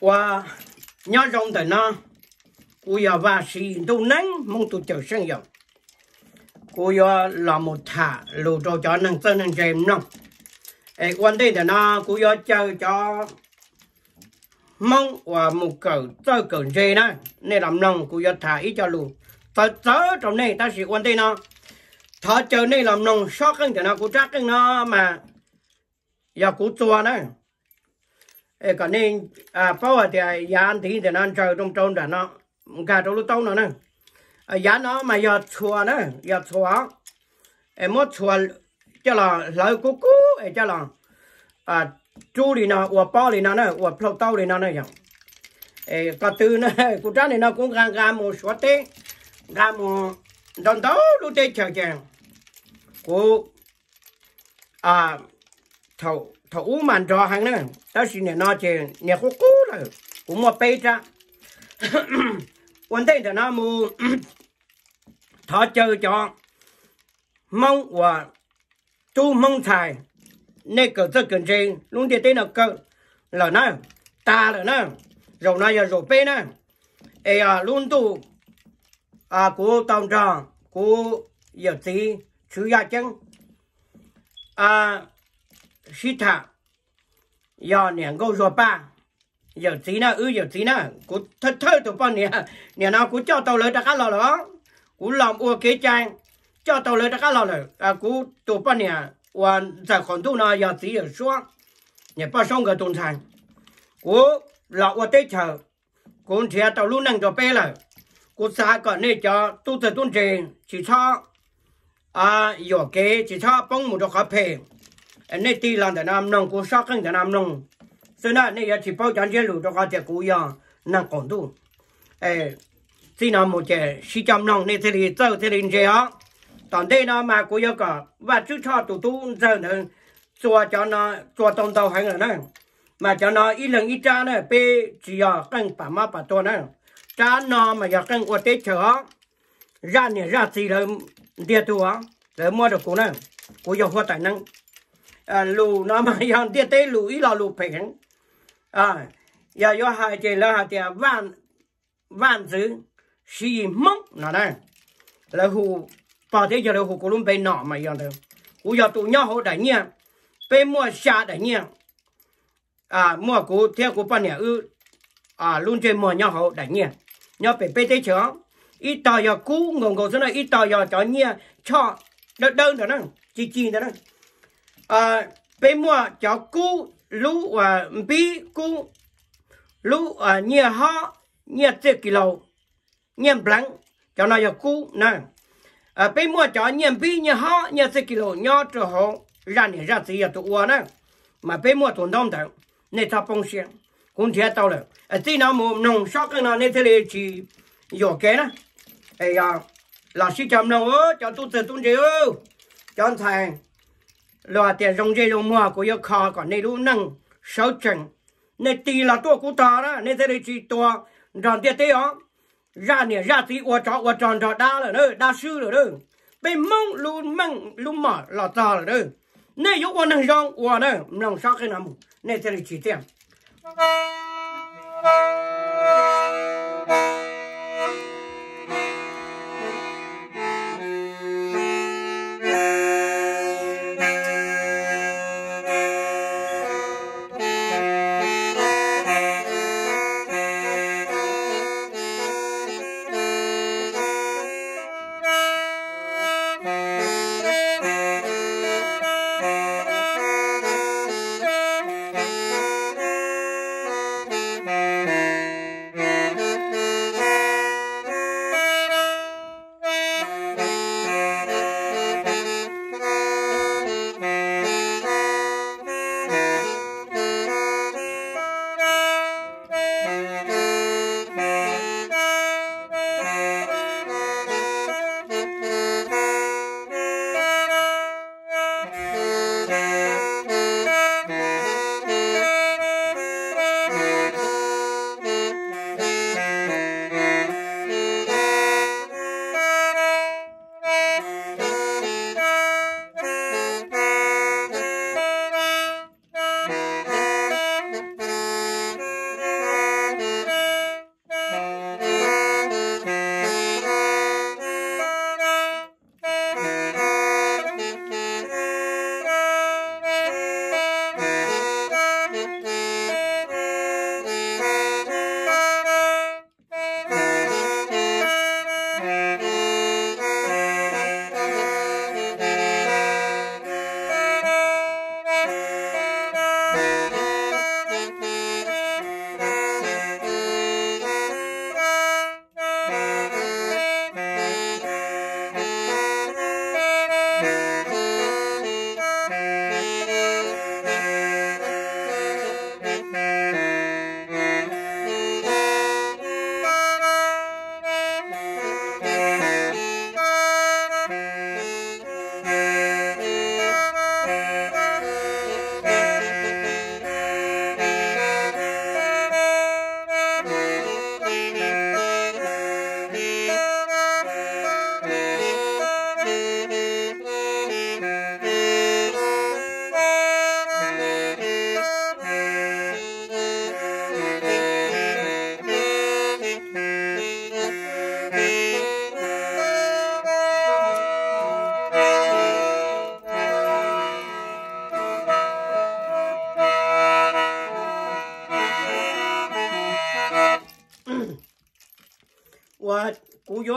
và nhớ rộng thời nó cô giờ và sĩ đâu nén mong tụ chờ sinh dòng cô giờ làm một thả lù trò cho năng sơn năng dèm nông ấy quan đây là nó cô giờ chờ cho mong và một cờ tơ cờ dê đó nên làm nông cô giờ thả ít cho lù tớ tớ trong này ta sĩ quan đây nó thọ chờ này làm nông sót cái nó cô chắc cái nó mà giờ cô chua đó e còn nên à bao giờ thì yán à, thì thì nó chơi trong trong đã nó cả trong lúc tông nó nè yán à, nó mà giờ chùa nữa giờ chùa em mất chùa cho là lời cố cố, em cho là à chú thì nó ủa bao thì nó nè ủa phâu tàu thì nó nè vậy e có từ nè cụ trang thì nó cũng gan gan một số tiền, gan một đồng tàu lúc tê chờ chờ cụ à thầu thầu u màn trò hàng nữa ta chỉ nè nó chỉ nè khô cú là cũng mua bê ra quan thế thì nó mua thọ chơi cho mong và tu mong thầy nên cỡ rất cần gì luôn đi tên nó cỡ là nó ta là nó rồi nó giờ rồi bê nó ấy à luôn tu à của tàu tròn của giờ tí thứ gia chân à shi thả giờ nè câu rồi ba giờ tí na ư giờ tí na cú thơ thơ tụi con nè nè cú cho tàu lỡ đã cá lò đó cú làm ua kế trang cho tàu đã cá lò rồi à cú tụi con nè và giờ còn tu nào giờ tí giờ xuống nè ba xong cái tuần cú lọ ua tết chờ cú thiệt tàu luôn năng cho bé rồi cú xa còn nè cho tu thời tuần trình chỉ cho à giờ kế chỉ cho bông một đôi khó phê này ti làm tại nam nông cô sắc cái tại nam nông thế nào này chỉ bảo chán chế lụt cho các chị cô ya năng còn tu ê xin nào một trẻ si trăm nông này thế thì tao thế thì chế hả còn đây nó mà cô ya cả và chú cho tụ tu giờ nữa cho cho nó cho tông tàu hành rồi này mà cho nó ít lần ít cha này bê chỉ ở cân bà má bà to này cha nó mà giờ cân của tết chở ra này ra gì rồi địa tu á rồi mua được cô này cô giờ hoa tài năng À, lù nó mà yon tiết tế lù ý là lù phải à giờ do hai tiền là hai tiền van van chữ xì mông nó đây là hù bỏ thế giờ là hù cổ luôn bên nọ mà yon đâu hù giờ tụ nhau hù đại nhiên bên mua xa đại nhiên à mua cổ theo cổ bạn nhà ư à luôn chơi mua nhau hù đại nhiên nhau bên bên thế chớ ít tàu giờ cũ ngon ngon số này ít tàu giờ cho nhiên cho đơn đơn rồi nè chỉ chỉ rồi nè à ờ, bé mua cho cú lú à bí cú lú à nhia ho nhia chế kỳ lâu nhia blanc cho nó cho cú nè à bé mua cho nhia bí nhia ho nhia chế kỳ lâu nhia cho họ ra nè ra gì à tụ uo nè mà bé mua tuần đông thằng nên thao bông xiên cũng thiệt tao rồi à tí nào mà nông sót cái nào nên thế này chỉ dọ cái nè ấy à là sĩ chồng nào ơ cho tôi từ tôi đi cho anh thằng lo tiền rong dây rong mua của yêu khó còn này luôn nâng sáu chừng này tì là tua của ta đó này thế này chỉ tua đòn tiền thế đó ra nè ra tí ô trọ ô tròn trọ đa rồi đó đa sư rồi đó bên mông luôn mông luôn mỏ là ta rồi đó này yếu quan năng rong ô đó lòng sao cái nào này thế này chỉ tiền Thank you.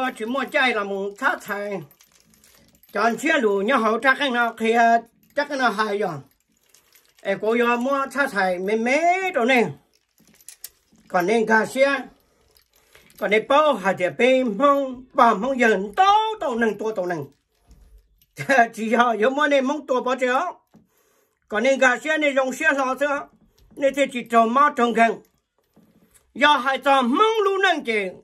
nó chỉ mua chay là muốn thắt thầy chọn chia đủ nhau hậu chắc cái nào kia à, chắc cái nào hài rồi. em cô yo mua thắt thầy mê mê đồ này còn nên gà xe còn nên bao hạt để bê mông bà mông dần tố tàu nâng tua tàu nâng chỉ giờ yo mua nên mông tua bao nhiêu còn nên gà xe nên dùng xe lò thôi nên thì chỉ trồng mao trồng gần giờ hai trồng mông luôn nâng chừng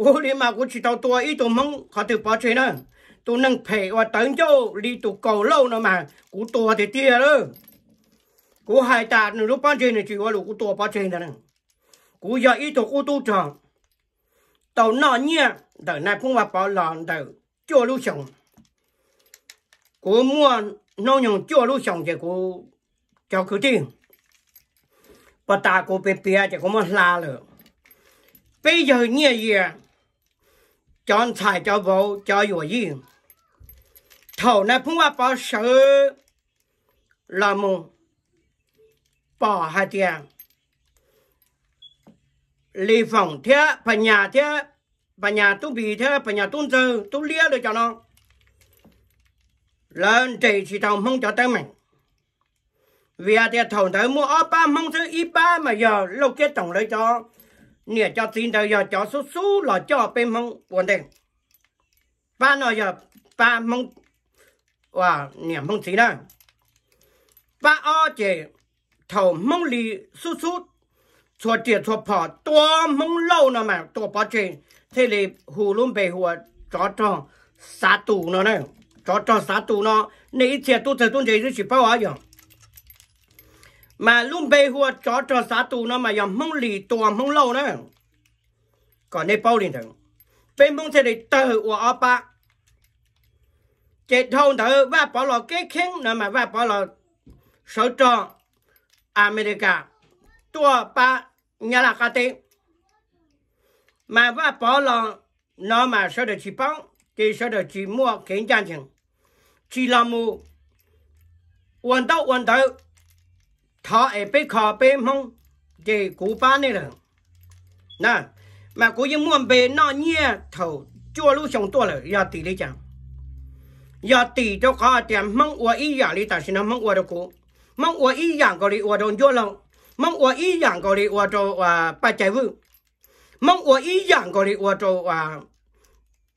我你妈我去到多一栋门，他就把钱了，都能陪我等着，你都够 lâu nữa mà，我多的爹了，我还打你都把钱的去我了，我多把钱的呢，我要一栋我都涨，到那年等那公娃把狼的叫路上，我摸那人叫路上的我叫去的，把大哥被别的我们拉了。bây giờ như vậy chọn tài cho vô cho vừa gì thầu này phong qua bỏ sự là mù bỏ hai tiền lì phòng thế bà nhà thế bà nhà tu bì thế bà nhà tu tư tu lia được cho nó lên trị chỉ thầu mong cho tới mình vì à thì thầu tới mua ở ba mong thứ ít ba mà giờ lâu kết tổng lấy cho nè cho tin đầu giờ cho số số là cho bên mông quần đen ba nó giờ ba mông và nè mông xí đó ba o chế thầu mông lì số số cho chế cho phò to mông lâu nó mà to bỏ chế thế là hồ luôn bề hồ cho cho xá tù nó này cho cho xá tù nó nãy chế tôi thấy tôi thấy nó chỉ bao nhiêu mà luôn bê hùa chó trò xá tù nó mà yếm mông lì tùa mông lâu nữa còn nê bao liền thằng bên mông sẽ để tờ của ở ba chế thôn thở và bỏ lò kế khiến nữa mà và bỏ lò sở trò America tua ba nhà là cá tê mà và bỏ lò nó mà sẽ được chỉ bao thì sẽ được chỉ mua kiến trang chừng chỉ là mua quần tóc quần tóc thọ ấy bé khó bé mong để cú ba này rồi nè mà cú yên muốn bé nọ nhẹ thầu chua lúc xong to rồi giờ tỷ đấy chẳng giờ tỷ cho khó tiền mong ua ý giả đi ta xin nó mong ua đâu cú mong ua ý giả có đi ua đồn chua lâu mong ua ý giả có đi ua cho à, ba chạy vư mong ua ý giả có đi ua cho à,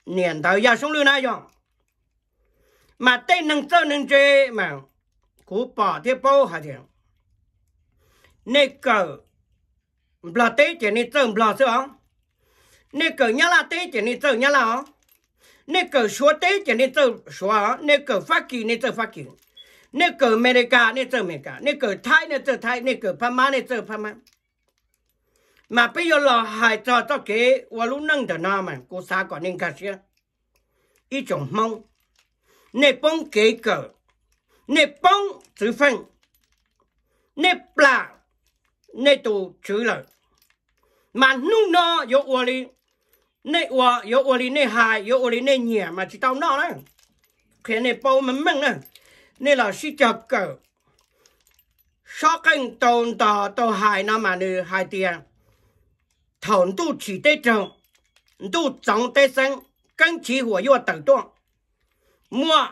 niệm tao giờ xuống lưu này rồi mà tên nâng tơ nâng chê mà cú bỏ thế bao hả thiệt nè cờ bla tê chỉ nè tơ bla sơ ó nè cờ nhá la tê chỉ nè tơ nhá la ó nè cờ xóa tê chỉ nè tơ xóa ó nè cờ phát kỳ nè tơ phát kỳ nè cờ America nè tơ America nè cờ Thái nè tơ Thái nè cờ Pama nè tơ Pama mà bây giờ là hai trò cho kế và lúc nâng đờ nào mà cô xa còn nên cả xia ý chồng mong nè bông kế cờ nè bông chữ phân nè bạc nè tù chữ lời mà nu nó, yo ua li nè ua yo ua li nè hai yo ua li nè nhẹ mà chỉ tao no đấy khi nè bao mà mưng nè nè là si chợ cờ sao canh tồn tò tàu hai nó mà nè hai tiền thổn tu chỉ tê trồng tu trọng tê sang canh chỉ của yo tử tuang mua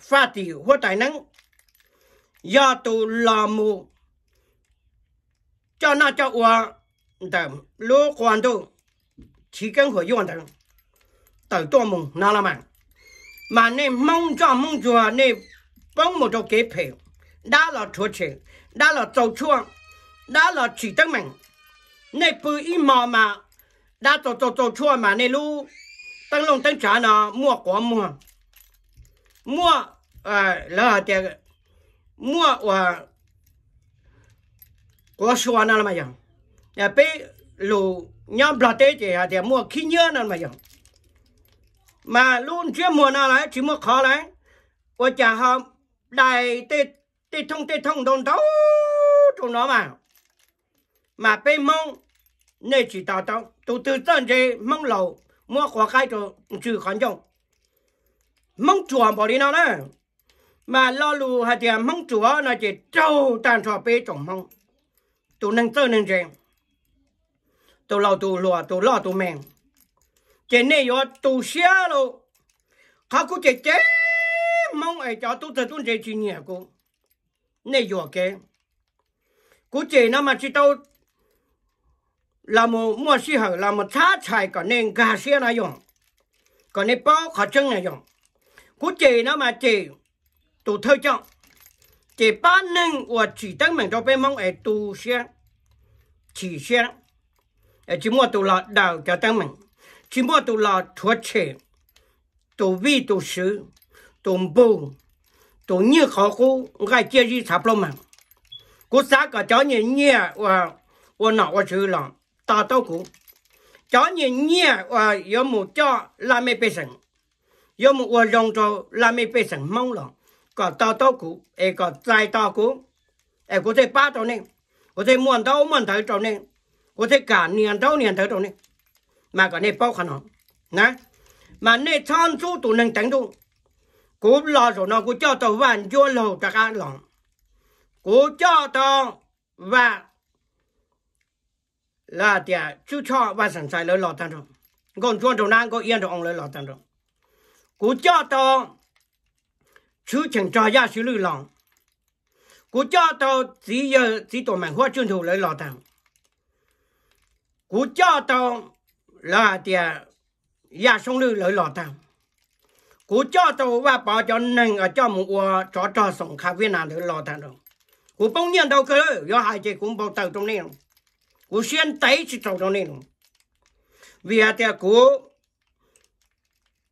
phát triển hoa tài năng do tu làm mù cho nó cho qua tờ lúa quan tu chỉ cần hồi yuan tờ tờ cho mùng mà nè mong cho mong chùa nè bông một chỗ kế phèo đã là chúa chế đã là châu chua đã nè bự y mò mà đã tổ tổ mà nè lu tăng long tăng trả nó mua quả mua mua à là tiền mua à có xóa nó là mà dòng nhà bé lù nhóm bà tê chỉ là thì mua khí nhớ nào mà dòng mà luôn chuyên mua nào lại chỉ mua khó lại và chả họ đại tê tê thông tê thông đồn đấu trong nó mà mà bé mong nên chỉ tạo tao tụ từ dân gì mong lầu mua khó khai cho trừ khoản chồng mong chùa bỏ đi nào nè, mà lo lù hạt tiền mong chùa nó chỉ trâu tàn trò bê trồng mong tụ nâng tơ nâng rèn tụ lâu tụ lùa tụ lo tụ mèn chế này yo tụ xia lô, khá cú chế chế mong ai cho tụ tự tụ chế chỉ nhẹ cú này yo kế cú chế nó mà chỉ tao là một mua xí hở là một thá chài còn nên gà xia này dùng còn nên bao khó chân này dùng cú chế nó mà chế tụ thơ trọng cái ba nâng của chỉ tăng mình cho bên mong ở tu xe chỉ xe ở chỉ mua tụ lọ đào cho tăng mình chỉ mua tụ lọ thuốc chế tụ vi tụ sứ tụ bù tụ như khó khu ngay chia gì sạp lông mà cú xã cả chó nhìn nhẹ và và nọ và chữ lọ ta tao cú chó nhìn nhẹ và có một cho làm mê bê sẵn có một và dòng cho làm mê bê sẵn mong lòng có tao tao cũ e có trai tao cũ e có thể ba tao này có thể muôn tao muôn thấy tao này có thể cả niên tao niên thấy tao này mà cái này bao khăn họ nè mà này chăn số tụ năng tránh tụ cố lo rồi nó cố cho tao vạn vô lầu cả cả lòng cố cho tao và là tiệt chú cho và sẵn sàng lấy lọt tan rồi còn chuan đầu nang có yên rồi ông lấy lọt tan rồi cố cho tao chú chẳng cho ra xử lý lòng cú cho tàu chỉ giờ chỉ tổ mạng hóa chuyên thủ lấy lò thằng cú cho tàu là tiền ra sông lưu lấy lò thằng cú cho tàu và bỏ cho nâng ở cho một quả cho cho sống khá viên nào lấy lò thằng rồi cú bông nhiên đâu cơ do hai chị cũng bao tàu trong này cú xuyên tay chỉ tàu trong này vì à tiền cú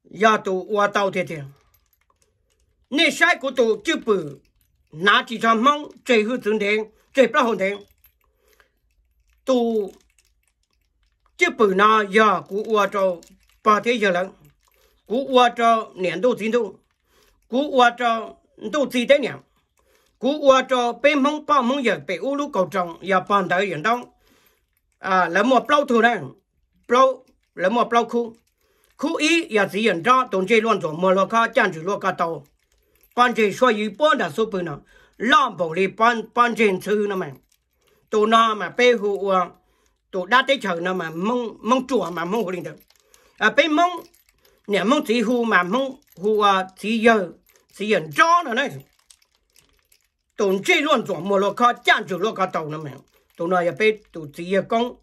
do tụ quả tàu thiệt thiệt nè sai của tổ chưa bự nã chỉ cho mong chơi hư tướng đen chơi bao hồn đen tổ chưa bự na giờ của ua cho ba thế giờ lận của ua cho niệm đô tín đô của ua cho đô gì đấy niệm của ua cho bên mong bao mong giờ bị u lú cầu trọng giờ bàn tới hiện đông à là một bao thừa này bao là một bao khu khu ý giờ gì hiện ra tồn chơi luôn rồi mà lo ca chăn chỉ lo ca tàu ban chỉ xoay yu bốn đã số bự nó lom bổng li ban ban chỉ sư nó mà tụ nó mà bê hụ tụ đã tới chờ nó mà mông mong chùa mà mông hồ linh được à bê mông, nè mông chỉ hụ mà mong hụ chỉ giờ chỉ giờ cho nó này tụn chỉ luôn chỗ mua lô khó chăn chủ lô khó tàu nó mà tụ nó giờ bê tụ chỉ giờ công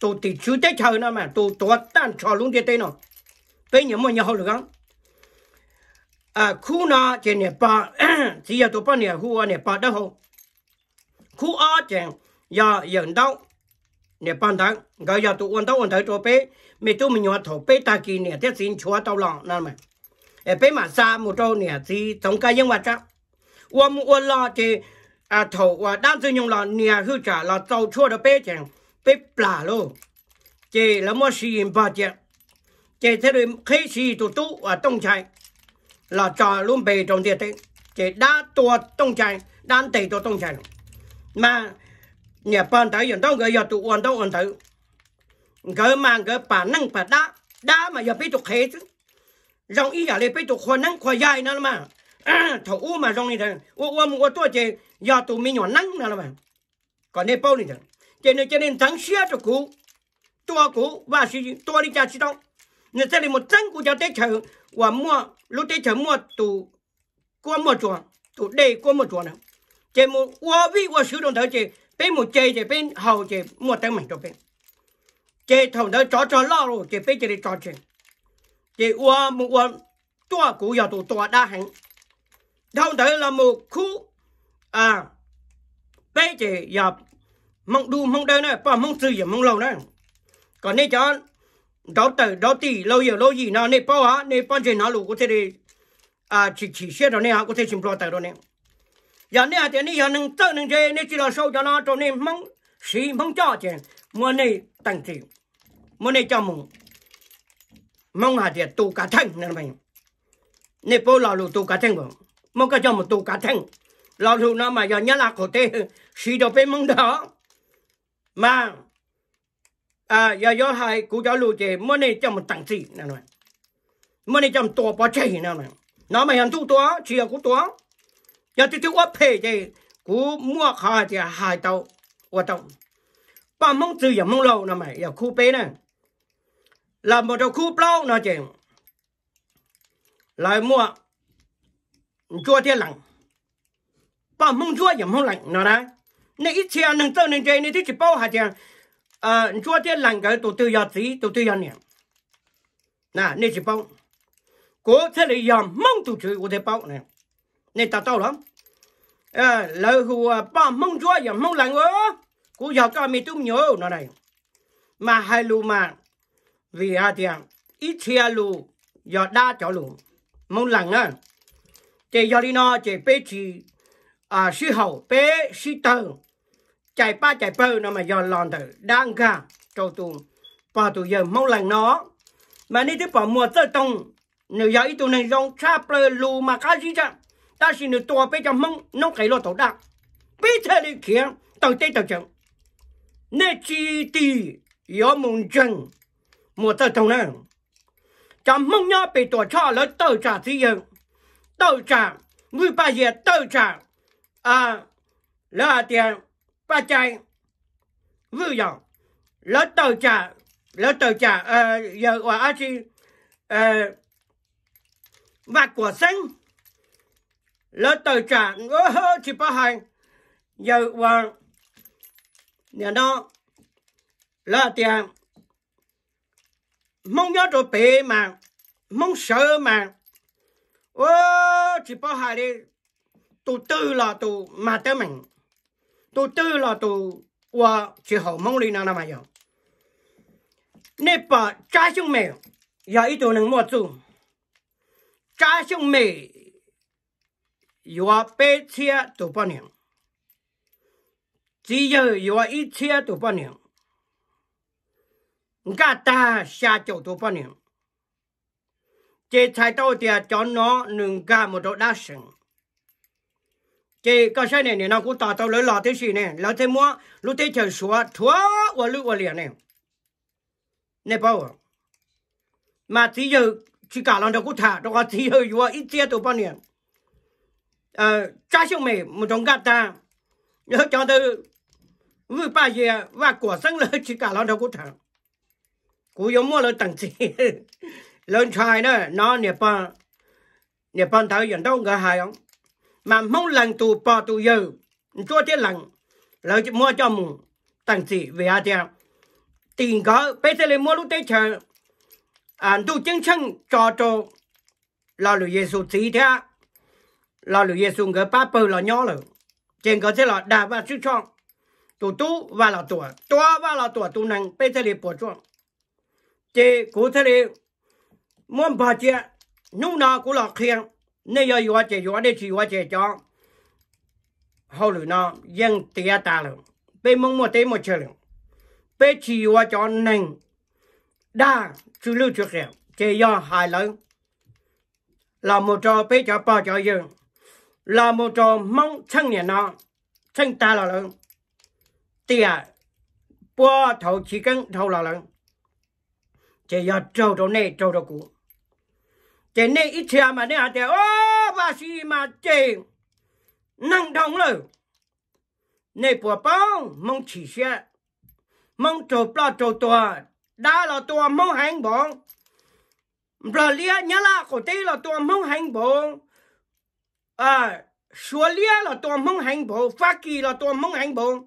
tụ thì chú tới chờ nó mà tụ tụ tan cho luôn cái tên nó bê nhớ mua nhau được không à khu nó trên nè bà chỉ là tụi bà nè khu nè bà đó không khu ở trên giờ dẫn đâu nè bàn thắng gọi giờ tụi quân đâu quân thấy tụi bé mẹ tụi mình nhỏ thầu bé ta kỳ nè thế xin chúa tao lòng nè mày em bé mà xa một chỗ nè thì tổng cái nhưng mà chắc một mua lo thì à thầu và đang sử dụng là nè hư trả là tàu chúa đó bé chẳng bé bả luôn chỉ là mua xin bà chẳng chỉ thế rồi khi xì tụi tụ và tông chạy là cho luôn bề trong tiệt đấy chỉ đã tua tông chạy đang tì tua tông chạy mà nhà bạn tới hiện đâu người giờ tụ ổn đâu ổn tới gỡ mà gỡ bản năng phải đã đã mà giờ bị tụt hết chứ rong ý giờ lên bị tụt khoan năng khoan dài nữa mà à, thầu u mà rong này thôi u u mua tua chỉ giờ tụ mình nhỏ năng nữa mà còn nên bao này thôi cho nên cho nên thắng xia cho cú tua cú và xí tua đi cha xí đâu 你这里么真国家在城，我么路在城么都过么做，都累过么做呢？这么我为我手中头这边么这这边好这么等门这边，这头头找找老路这边这里找钱，这我么我多股要都多大很，头头那么苦啊，边这也。mong đu mong đây này, bà mong tư gì mong lâu này. Còn nếu cho đó từ đó thì lâu giờ lâu gì nào nè bao á nè bao giờ nào lù có thể đi à chỉ chỉ xe rồi nè có thể chìm lo tới rồi nè giờ nè thì nè giờ nâng tới nâng chơi nè chỉ là sâu cho nó cho nên mong xí mong cho chứ mua nè tăng tiền mua nè cho mong mong hà thì tu cả thân nè mày nè bao là lù tu cả thân không mong cái cho một tu cả thân lão lù nào mà giờ nhớ là cổ tê xí đó phải mong đó mà à giờ gió hai cú gió lưu chè mới này trong một tặng gì nè này mới này trong tổ bò chè nè này nó mày hàng thu tổ chỉ là cú tua giờ tiêu tiêu ốp phê chè cú mua khai thì hai tàu hoạt động ba mong từ giờ mong lâu nè mày giờ khu bé nè làm một đầu khu lâu nè chè lại mua chua thiên lạnh ba mong chua giờ mong lạnh nè đấy nên ít xe nâng tơ nâng chè nên thích chỉ bao hạt chè à chúa thế lành cái tổ tư giờ tí tổ tư giờ nè chỉ bao cố thế là giờ mong tổ chữ tao lắm à lời hùa ờ, ba mong chúa giờ mong lành ơ cố giờ có mi tung này mà hai lu mà vì à thì ít chia lu giờ đa cho lu mong lành á chỉ giờ đi nó chỉ bé chỉ à sư hậu bé sư chạy ba chạy bơ nó mà giòn lòn thử đang cả trâu tu, và tu giờ mau lành nó mà đi thứ bỏ mùa tơ tông nếu giờ ít tu này dòng cha bơ lù mà cá gì chứ ta xin được tua bây giờ mong nó cái lo tổ đặc bây giờ đi kia tàu tây tàu chậm nè chi ti yếu mùng chân mùa tơ tông này chẳng mong nhau bị tổ cha lỡ tàu trả gì giờ tàu trả người bà gì tàu trả à lỡ tiền ba chai vư dòng lỡ tờ trà lỡ tờ trà ờ, giờ quả á chi ờ, và của xanh lỡ tờ trà ngỡ hơ chỉ ba hai giờ quả nhà đó là tiền mong nhớ rồi bể mà mong sợ mà ô chỉ bao hai đi tụ tư là tụ mà tới mình tôi tư là tôi và chỉ hậu mong đi nào mà yêu nè bà cha chúng mẹ giờ ít tôi nâng mua chú cha chúng mẹ yêu bé chia tôi bao nhiêu chỉ giờ yêu ít chia tôi bao nhiêu ngã ta xa chỗ tôi bao nhiêu chế thái đâu thì cho nó nâng cả một độ đa sinh chị cái xe này nó cũng tỏ tao lấy lò thế này lò thế mua lúc thế chờ xuống thua và lưu và liền này này bao à? mà tí giờ chỉ cả lần đầu cũng thả đâu có tí giờ vừa à, ít tiền bao nhiêu ờ cha một trong gạt ta nhớ cho từ vừa ba giờ và của sân lỡ chỉ cả lần đầu cũng thả cú giống mua lỡ tặng gì lớn trai đó nó nè ba nè ba thảo dẫn đâu ngờ hài không mà mong lần tù bỏ tù giờ cho thế lần lợi mua cho mù tăng sĩ về à theo tiền có bây giờ mua lúc tới chờ à tu chân chân cho cho là lũ Giêsu chỉ thế là lũ Giêsu cái ba bờ là nhỏ rồi trên cái thế là đa và suy chọn tu tu và là tuổi tua và là tuổi tu năng bây giờ để bỏ chọn chế cố thế để muốn bỏ chuyện nung nào cũng là khiêng nếu giờ vừa chạy vừa đi chỉ vừa chạy cho hậu lử nó dân tia ta lử bây mong mua tế một chơi lử bây chỉ vừa cho nành đa chú lưu chú kẹo chỉ do hai lớn là một trò bây cho bao cho dương là một trò mong chân nhà nó chân ta là lớn tia bó thầu chỉ cần thầu là lớn chỉ do trâu trâu này trâu trâu cũ thế này ít xe mà nè thế ô bà sĩ mà chê năng đồng rồi, này bỏ bông mong chỉ xe mong chỗ bà chỗ tòa đã là tòa mong hành bông, bà lia nhá là cổ tê là tòa mong hành bông, à xua lia là tòa mong hành bông, phát kỳ là tòa mong hành bóng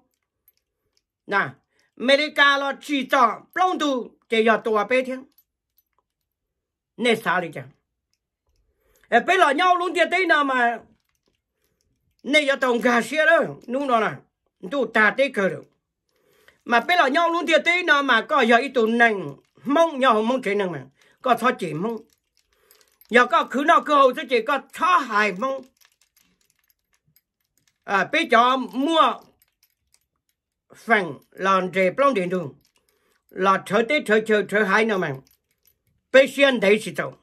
nè à, America là chỉ cho plong tu chỉ là tòa bê thiên nên sao đi chẳng ê bây lo nhau luôn tiệt tây nào mà này giờ tổng cả xe đó nung đó là tu ta tây cờ được mà bây lo nhau luôn tiệt tây nào mà có giờ ít tụ nành mong nhau mong chuyện nào mà có thoát chỉ mong giờ có khứ nào cơ hội cho chỉ có thoát hài mong à bây cho mua phần lòn rề plong điện đường là thở tết thở chờ thở hai nào mà bây xuyên thấy sự trọng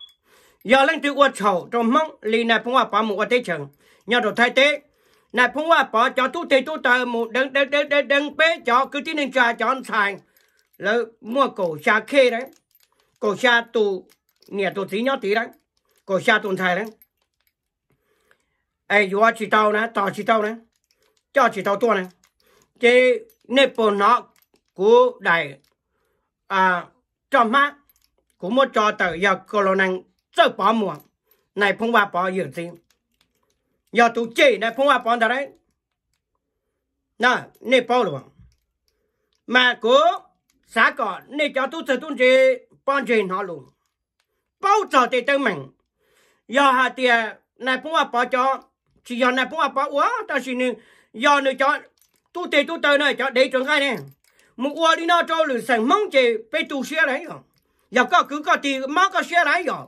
giờ lên từ qua chầu trong mong li này phong hòa bỏ một tế trường nhà đồ thay tế này phong hòa bỏ cho tu tì tu tờ một đừng đừng đừng đừng đừng bế cho cứ tin nên trà cho anh sàng là mua cổ xa khê đấy cổ xa tù nhà tù tí nhỏ tí đấy cổ xa tù thay đấy ai vua chỉ tao nè tao chỉ tao nè cho chỉ tao tua nè chế nếp bộ nó của đại à trong mắt của một trò tờ giờ cô lô năng 这保姆乃碰话保有心，要读这乃碰话保的嘞，那那保了，马哥啥个那家都这东西帮着拿路，包着的都门，要哈的乃碰话保着，只要乃碰话保我，但是呢，要你叫都得都得呢，叫得准开呢，木我你那招人生梦见被毒血来哟，要搞搞搞的，忙个血来哟。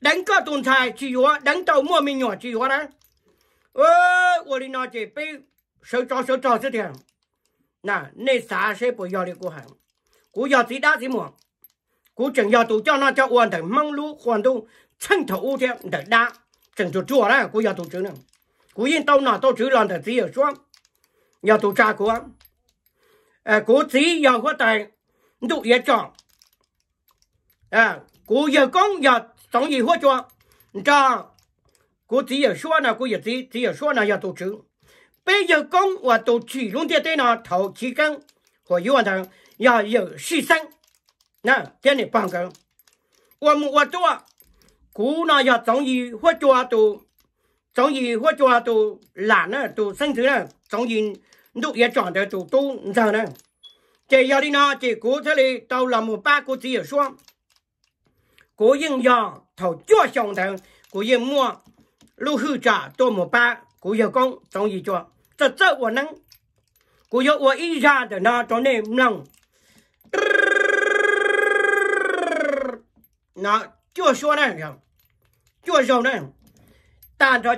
đánh cờ tồn tại chỉ hóa đánh tàu mua mình nhỏ chỉ hóa đấy ơ ủa đi nói chỉ bị sợ cho sợ cho chứ thiệt nà nê xá sẽ bỏ giờ đi của hàng của giờ tí đã tí mua của chừng giờ tụ cho nó cho uan để mong lũ hoàn tu chân thầu u thiệt để đa chừng chuột chua đấy của giờ tụ chữ này của yên tàu nào tàu chữ lần để tí ở xuống giờ tụ cha của à của tí à, giờ có tài đủ yên chọn à của giờ con giờ 总以后就，你知道，我只有说呢，我也只只有说呢要读书。bây giờ con và tổ chỉ luôn thế thế nào thầu chỉ cần họ yêu anh thằng ya yêu sĩ sinh nè thế này bằng cái và một và chỗ cú nó ya giống như hoa chỗ tổ giống như hoa chỗ tổ làn nè tổ sinh thứ nè giống như lúc ya chọn được tổ tu sao nè chỉ ya đi nó chỉ cú thế này tao làm một ba cú chỉ ở số cố yên do thầu cho xong thầu cố yên mua lưu hư trả tôi một ba cố yên công trong gì cho cho cho của năng cố yên của ý ra để nó cho nên năng nó chưa xóa này không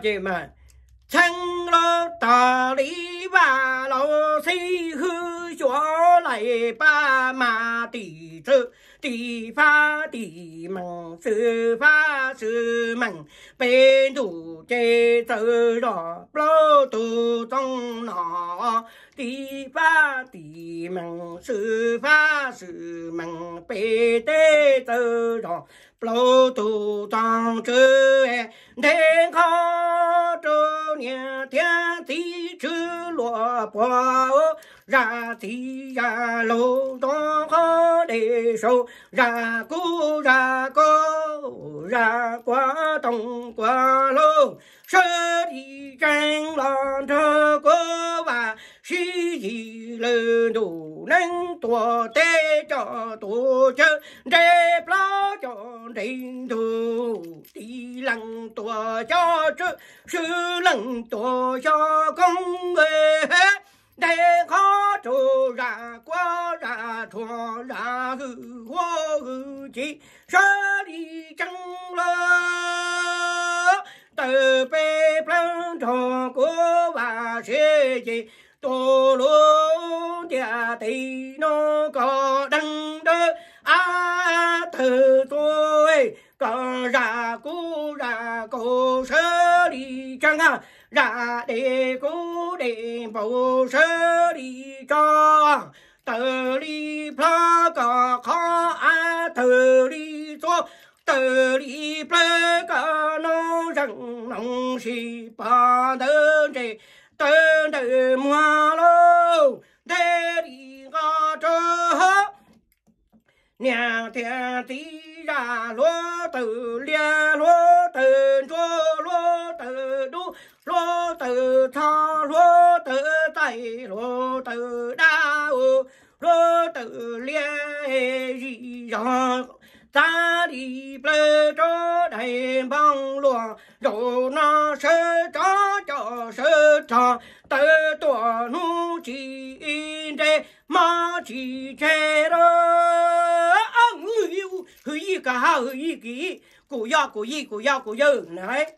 chị mà chẳng lo ta lý và lo si hư lại ba mà tỷ 地发地忙，是发是忙，被土给走了，不土中拿。地发地门是发是门背对走上，不老土当州哎，南康州年天地出萝卜，让地让路当好的手，让过让过让过东过路，手里干郎这个。cho 一人都能多得着多着，这不着人多，敌人多家子，谁能多下工哎？đại khó trù ra quá ra thua ra hư hoa hư chỉ sa đi chẳng lơ từ bê plăng thọ của bà sẽ chỉ tô lúa già thì nó có đăng đơ á từ tôi có ra cô ra cô sơ đi chăng à ra để cô để bầu sơ đi cho từ đi pla có khó á từ đi cho từ đi pla có nó rằng nông si ba đơn gì 等等满了，豆里阿着，两天自然落豆，连落豆着落豆落，落豆长，落豆窄落豆大哦，落豆连一样，家里不着人忙罗，有那事找叫事。cha tớ tỏ nu chỉ để mà chỉ che đó ông yêu hủy cả hủy kỹ cụ ya cụ y cụ ya cụ dơ nè,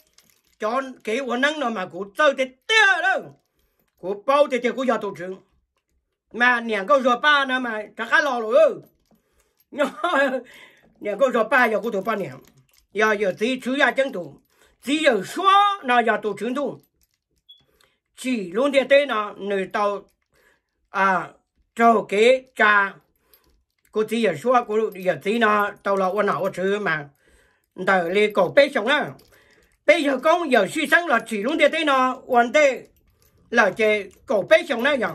cho cái quần năng nó mà cụ tớ thì tia đâu cụ bao thì thì cụ ya tổ trưởng mà nhà câu rồi ba nè mà chắc khá lo rồi nhà câu rồi ba giờ cụ tổ ba nhà giờ giờ tí chú ya chân tụ chỉ có 说那要多程度。chỉ luôn địa tế nó nơi tàu à trâu kế cha cô chỉ giờ xóa cô giờ tí nó tàu là quan nào chứ mà đời lê cổ bê xong á bây giờ con giờ suy sáng là chỉ luôn địa tế nó quan tế là chè cổ bê xong đấy nhở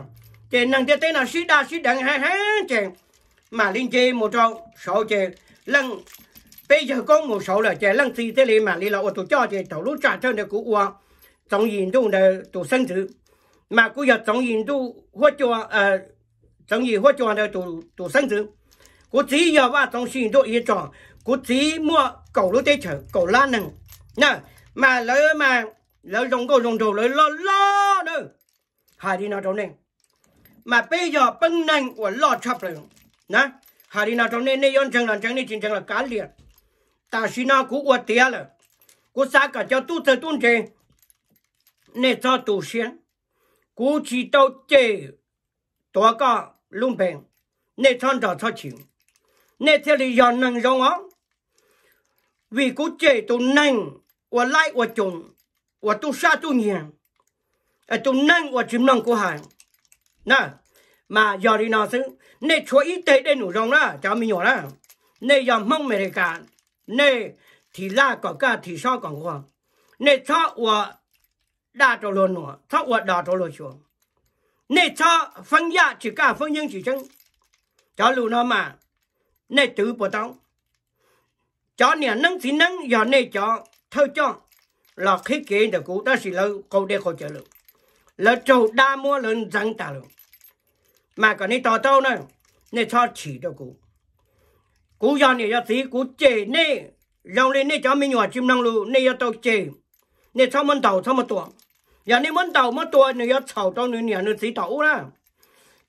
chè năng địa tế nó suy đa suy đặng hai hai chè mà liên chè một trâu sáu chè lần bây giờ có một số là chè lần thì thế này mà đi là ô tô cho chè tàu lúa trả trên được của 总印度呢都生殖，马古要总印度佛教呃，总印佛教呢都都生殖，我只要把总印度一种，我只么狗都得成狗拉能，那嘛来嘛来用狗用头来拉拉呢，还的那种呢，嘛 bây giờ bên này 我拉差不了，那还的那种呢，那样成了成的真正了干练，但是呢，我我跌了，我三个叫肚子肚子。nè cho tổ xuyên cú chỉ đâu chế tòa cả lung bèn nè chọn cho cho chịu nè theo lý do năng rong á vì cú chế tổ năng và lại và chủng và tu sa tu nhiều à tổ năng và chìm năng của hàng nè mà giờ đi nó xứ nè chúa y tế đây nụ rong là cháu mình nhỏ đó nè giờ mong mẹ cả nè thì la có cả thì sao còn hoàng nè cho và đa trò luôn nữa thọ uất đa trò luôn xuống nè cho phân gia chỉ cả phân nhân chỉ chân cho lù nó mà nè chữ bộ tông cho nè nâng thì nâng giờ nè cho thơ cho là khí kể được cụ đó chỉ lâu câu để khỏi chờ lâu là trâu đa mua lên dân ta luôn mà còn nè to to nữa nè cho chỉ được cụ cụ giờ nè cho tí cụ chê nè dòng lên nè cho mình nhỏ chim năng lù nè giờ tàu chê nè cho mình tàu cho mình tuồng giờ ni mẫn tàu mất tuổi nữa sầu trong nữa nhà nữa xí tàu đó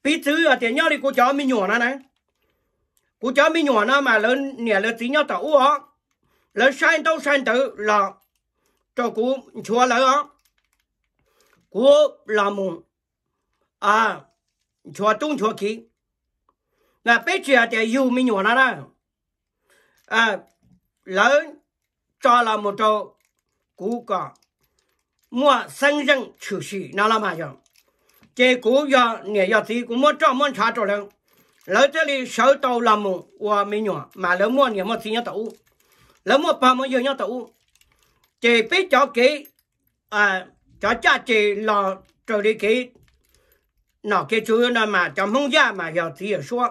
bí chứ ở tiền nhau thì cô cháu mình nhỏ nó này cô cháu mình nhỏ nó mà lớn nhà lớn xí nhau tàu đó lớn sai tàu sai tử là cho cô chúa lớn đó cô là mùng à chúa trung chúa kỹ là bé trẻ thì yêu mình nhỏ nó đó à lớn cho làm một chỗ, cú cả mua sinh dân chủ sĩ nó là mà rồi chế cũ do nè do tí cũng mua cho mua trả cho đâu lỡ tới đi sở tàu làm mù qua mi nhỏ mà lỡ mua nè mua tiền nhau tàu lỡ mua ba mua giờ nhau tàu chế biết cho kỹ à cho cha chế lo cho đi kỹ nó cái chú nó mà cho mông gia mà giờ thì ở xuống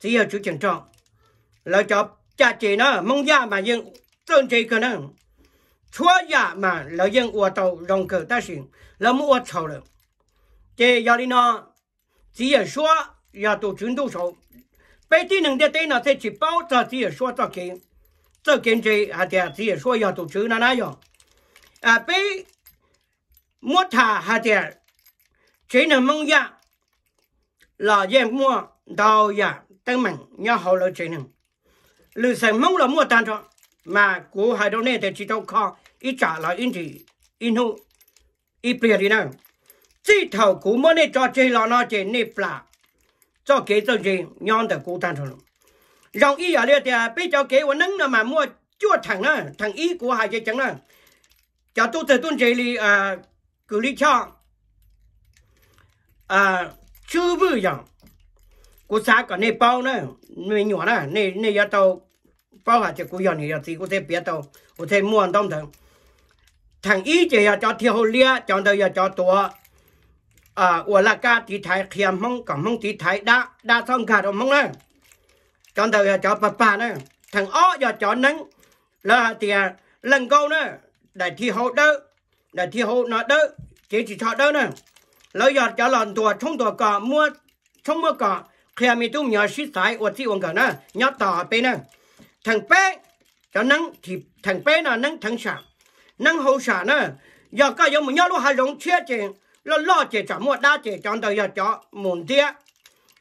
thì ở chú chỉnh trọng lỡ cho cha chế nó mông gia mà dân tương chế cơ năng chúa giả mà lợi dân ua tàu rồng cờ ta xin là mua tàu rồi chế giờ đi nó chỉ là số giờ tổ chức đủ số bây giờ nông địa tây nó sẽ chỉ bảo cho chỉ là số cho kiến cho kiến chế à thì chỉ là số giờ tổ chức nó nãy rồi à bây mua thà à thì chỉ là mong giả là dân mua đào giả tăng mạnh nhau hậu lợi chỉ nông lưu sản mong là mua tan thôi mà cú hai đâu nè thì chỉ đâu khó ít trả lại in thì in hụ ít bìa đi nào chỉ thầu cú mới nè cho chơi là nó chơi nè phá cho kế cho gì nhon để cú tan thôi rong ý giờ đây thì bây giờ kế của nắng mà mua chưa thằng đó thằng ít cú hai chơi chẳng đó cho tôi từ tuần chơi đi à cử đi cho à chưa vừa dòng cú xã còn nè bao nè, người nhỏ nè, nè nè giờ tàu bao hạt chỉ cú yon thì chỉ cú thế biết đâu cú thế mua ăn đông thằng thằng ý chỉ là cho thiếu lia cho đâu là cho tua à ủa là ca tí thái khiêm mong cả mong tí thái đã đã xong cả rồi mong này cho đâu là cho bà bà này thằng ó giờ cho nắng là thì lần câu nữa để thi hậu đó để thi hậu nó đó chỉ chỉ cho đó nữa lấy cho lần tua trong tua cả mua trong mua cả khi mình tung nhớ sĩ thái của thị ông cả nữa nhớ tỏ bên thằng bé cho năng thì thằng bé là năng thằng sợ năng hậu sợ nữa giờ có giống một nhau lúc hai rong chia chị lo lo chị cho mua đa chị cho đầu giờ cho muốn tia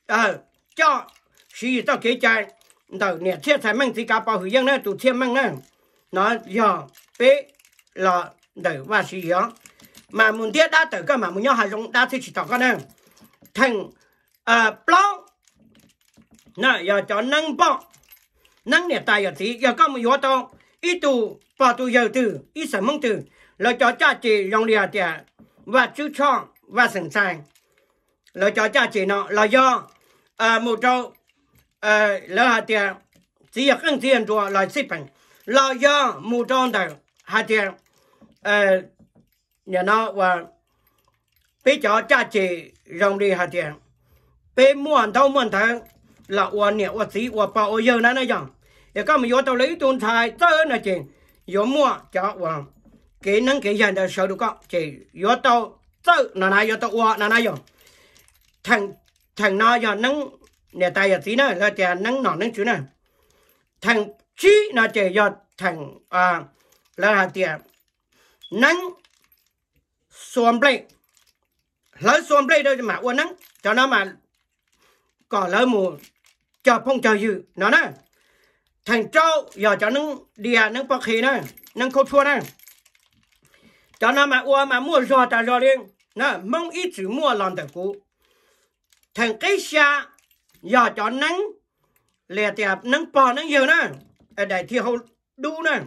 ờ cho xí tao kế chạy đầu nè chia thái mang thì cả bao hủy dân nữa tụ chia mang nữa nó giờ bé là đầu và xí đó mà muốn tia đa tử cơ mà muốn nhau hai rong đa thì chỉ tao có năng thằng ờ blog nè giờ cho năng bọc năng nè tài ở thì giờ có một yếu tố ít tu bỏ tu giờ từ ít sợ mong từ lời cho cha chị dòng lìa tiền và chú cho và sẵn sàng lời cho cha chị nó là do à, một trâu à, lỡ hạt tiền chỉ ở ăn tiền cho là xếp bằng là do một trâu đầu hạt tiền à, nhà nó và bây cho cha chị dòng lìa hạt tiền bây mua ăn thâu mua ăn thâu là uống nhẹ uống xí uống bao giờ nó nói rằng 也干么要到那种才这那件，要么叫往给能给人的手都讲，就要到这那那要到我那那样，thành thành nó giờ nắng nè tay giờ tí nữa là chè nắng nọ nắng chữ nè thành chí là chè giờ thành à là hạt tiền nắng xòm play lỡ xòm đâu mà uốn nắng cho nó mà còn lỡ mù cho phong cho dư nó nè thành trâu giờ cho nâng đìa nâng bọc khí nè, nâng khô chua nè, cho nó mà ua mà mua giò ta giò đi nó mong ít chữ mua lòng tại cũ thành cái xa giờ cho nâng lẻ tiệp nâng bò nâng nhiều nè ở đây thì hậu đu nè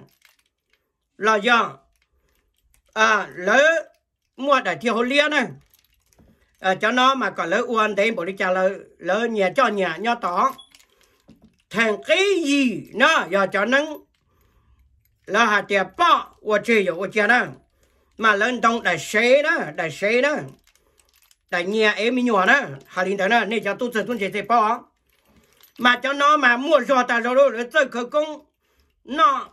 là giờ à lỡ mua đại thi hậu lia nè à, ờ, cho nó mà còn lỡ uan đấy bộ đi trả lỡ lỡ nhà cho nhà nho tỏ thành cái gì nó giờ cho năng là hạt tiền bỏ của chị của chị đó mà lên đông đại xe đó đại xe đó đại nhà ấy mình nhỏ đó hà linh đó nên cho tôi sẽ tôi sẽ bỏ mà cho nó mà mua rồi ta rồi rồi tôi cơ công nó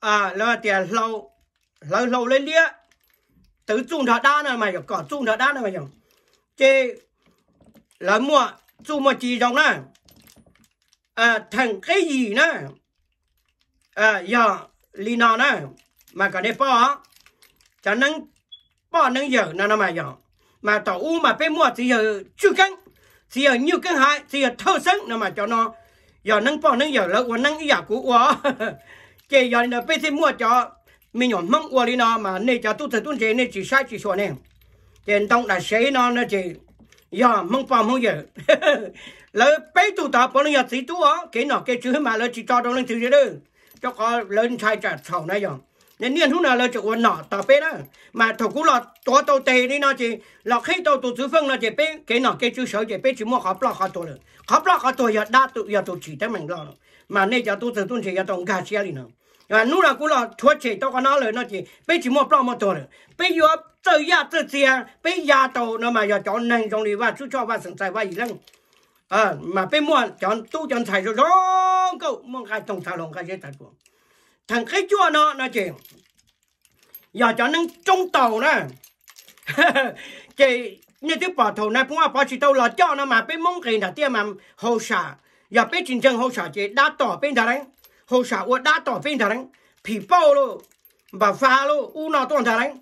à là tiền lâu lâu lâu lên lia từ trung thật đa này mà có trung thật đa này mà chứ là mua chung mà chỉ rộng này à, thằng cái gì nữa à, giờ li nó nữa mà cái này bỏ cho nên bỏ nên giờ nó nó mà giờ mà tàu u mà bé mua thì giờ chưa căng thì giờ nhiều căng hại thì giờ thâu sân nó mà cho nó giờ nâng bỏ nâng giờ lỡ của nâng giờ của quá chỉ giờ nó bé thì mua cho mình nhỏ mong qua li nó mà nên cho tôi thật tôi chế nên chỉ sai chỉ sửa nè trên tông là xế nó nó chỉ giờ mong bỏ mong giờ 来，白度大不能要自己哦，给哪给钱去买？了，只招到能钱了，就个了，你菜在炒那样。那年头呢，了就我拿？大辈了，嘛，他古了多到地里那些，了看到到水分那些，给给哪给钱少些，被寂寞不落好多了，不落好多也大都也都吃的明白了。嘛，那家都是东西也都感家你了。啊，你了古了出去，到个哪了那些，被寂寞那么多了，被压昼夜之间，被压到那么也从人中的外主家外生在外人。à mà bên mua chọn tu chọn thầy rồi đó câu mong khai trong thảo luận khai dễ thật của thằng khách chua nó nói chuyện giờ chọn nó trong tàu nè chị như thứ bỏ thầu này cũng là bỏ chỉ tàu là cho nó mà bên mong kinh là tiền mà hồ xả giờ bên chính chân hồ xả chị đã tỏ bên thằng đấy hồ xả uất đã tỏ bên thằng đấy phì bao luôn bà pha luôn u nó toàn thằng đấy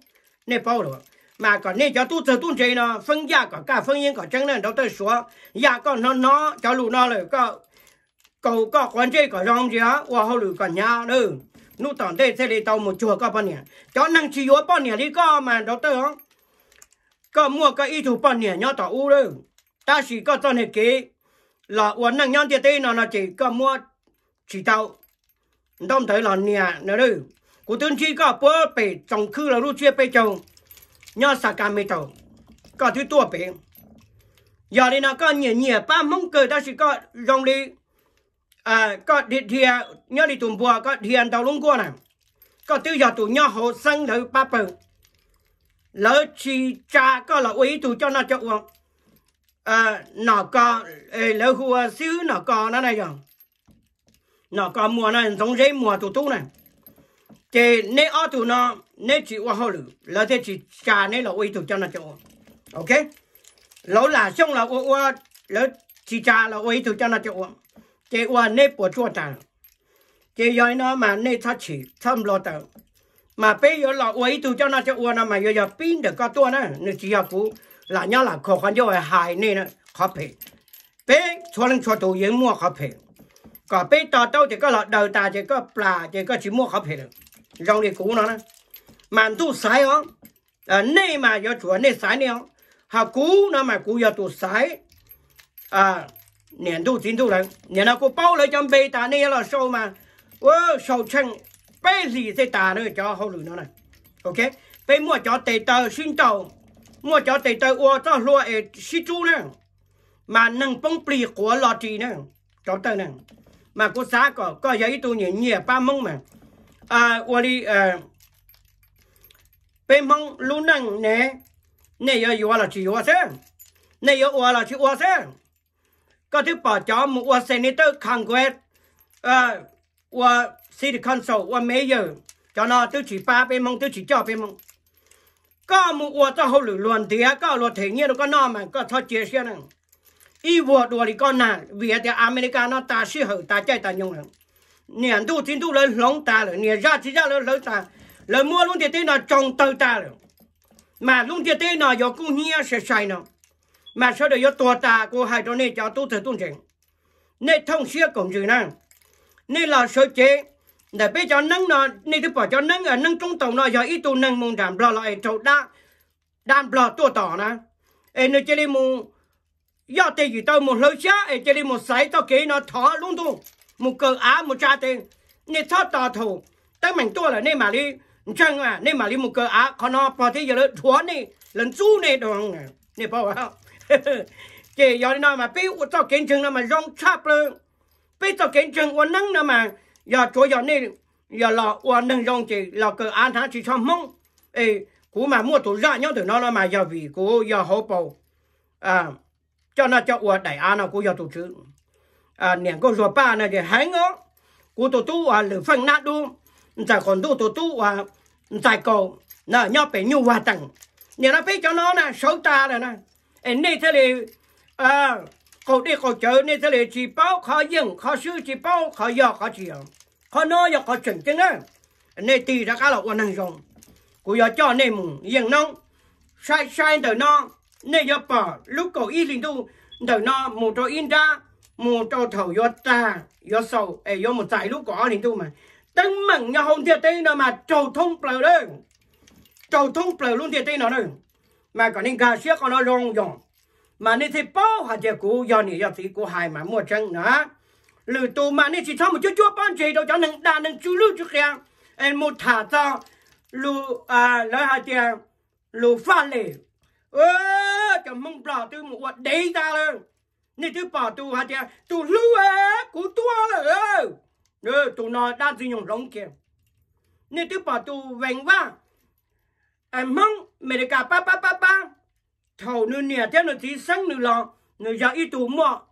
nè bao luôn mà còn nên cho tu từ tu chơi nó phân gia có cả phân yên có chân nên đâu tới số gia có nó nó cho lũ nó rồi có cầu có quan chơi có rong gì á và họ lũ còn nhà nữa ừ. nụ tỏn đây sẽ đi tàu một chùa có bao nhiêu cho năng chỉ yếu bao nhiêu đi có mà đâu tới có mua cái ít thủ bao nhiêu nhau tỏ u đâu ta chỉ có cho hệ kế là uốn năng nhau tiền tê nó là chỉ có mua chỉ tàu đông tới là nhà nữa đâu cụ tướng chỉ có bữa bị trong khư là lúc chia bể chồng nhà sa cam mi tàu có thứ tua bể giờ đi nó có nhẹ nhẹ ba mông cười ta chỉ có dòng đi à có đi thìa nhớ đi tụm bùa có thìa tàu lúng qua nè có tư giờ tụ nhớ hồ sân đỡ ba bờ lỡ chi cha có là ủy tụ cho nó cho uống à nó có lỡ hùa xíu nó có nó này rồi nó có mùa này giống dễ mùa tụi tú này chị nè ở tụ nó nè chỉ qua hồ lử là thế chỉ trà nè là uy tụ cho nó chỗ ok lỗ là xong là ô ô lỡ chị trà là uy tụ cho nó chỗ chị qua nè bỏ chua trà chị rồi nó mà nè thắt chỉ thâm lo tờ mà bây giờ là uy tụ cho nó chỗ nó mà giờ giờ pin được có tua nữa nên chỉ học phụ là nhau là khó khăn cho hại nè nó khó phê bé cho nên cho tụ yến mua khó phê còn bây tao tao thì có là đầu ta thì có bà thì có chỉ mua khó phê được rau này cũ nó nè màn tu sái ó à, nay mà do chuẩn nay sái nè hà cũ nó mà cũ giờ tu sái à niệm tu chính tu đấy niệm nó cô bao lấy trong bê ta nay là sâu mà ơ sâu chân bê gì sẽ ta nữa cho hậu lử nó này ok bê mua cho tề tờ xin tàu mua cho tề tờ ô cho lúa ở xí chú nè mà nâng bông bì của lò trì nè cho tờ nè mà cô xá có có giấy tu nhỉ nhỉ ba mông mà à đi à bên mong lu nặng nè nè yo yo là chỉ yo thế nè yo là chỉ yo thế có thứ bỏ cho một wa senator congress à wa city council wa mayor cho nó tôi chỉ ba bên mong tôi chỉ cho bên mong có một wa cho hậu lửa luồn thì có luật thể nghĩa nó có nó mà có thoát chế xe này y vừa đùa thì con nào vì ở America nó ta sĩ hậu ta chơi ta nhung rồi 年度进度来龙大了，年下起下来龙大，来摸龙的对那长头大了，马龙的对那要过年是谁呢？mà sau đó tòa ta cô hai đó nên cho tôi thử tuân trình nên thông xia cũng gì nè nên là sơ chế để bây cho nâng nó nên thứ bỏ cho nâng ở nâng trung tổng nó giờ ít tu nâng mùng đảm lo lại trâu đa đam lo tua tỏ nè em nơi chơi đi mùng tiền gì tao một lối xá em chơi đi một sấy tao kỹ nó thỏ luôn một cơ á một cha tên nè thọ tò thầu tới mình tua là nè mà đi chẳng à nè mà đi một cơ á khó nó bỏ thế giờ lỡ thua nè lần su nè đồng nè bỏ không chị giờ đi nói mà biết tao kiến chừng là mà rong chắp luôn biết tao kiến chừng uốn nâng nữa mà giờ chỗ giờ nè giờ lò uốn nâng rong chị lò cờ á thá chỉ cho mông ê cú mà mua thủ ra nhau từ nó là mà giờ vì cú giờ hậu bầu à cho nó cho uốn đẩy á nó cú giờ thủ chứ à niệm câu số ba này thì hãy ngó cú tổ tu à lửa phân nát đu giải dạ, còn tu tổ tu à giải dạ, cầu nở nhau phải nhu hòa tặng niệm nó biết cho nó nè, xấu ta này nè em đi thế này à cậu đi cậu chơi nên thế này chỉ bao khó dừng khó sư chỉ bao khó dò khó chịu khó nói dò khó chỉnh chứ nữa nên tì ra cá lộc quan năng dùng cú dò cho nên mùng dừng nông sai sai từ nó nên dò bỏ lúc cậu y linh tu từ nó một chỗ in ra mù cho thầu do trà do sầu e do một giải lúc có thì tu mà tăng mừng nhà không thiệt tây nó mà trầu thông pleu đấy trầu thông pleu luôn thiệt tây nó đấy mà còn nên gà xiếc còn nó rong rong mà nên thì bao hạt thiệt cũ do nỉ do thì cũ hài mà mua chân nữa lử tu mà nên chỉ cho một chút chút ban chỉ đâu cho nâng đa nâng chú lưu chú kia em một thả cho lù à lỡ hạt thiệt lù pha lề ơ cho mông bỏ tôi một quạt đấy ra luôn nè tu bảo tu hả chứ tu lưu á cú tua là ừ ừ tu nó đã duy nhung lông kia nè tu bảo tu vẹn vang em mong mẹ được cả ba ba ba ba thầu nửa nè theo nửa tí sinh nửa lò nửa giờ ít tu mọ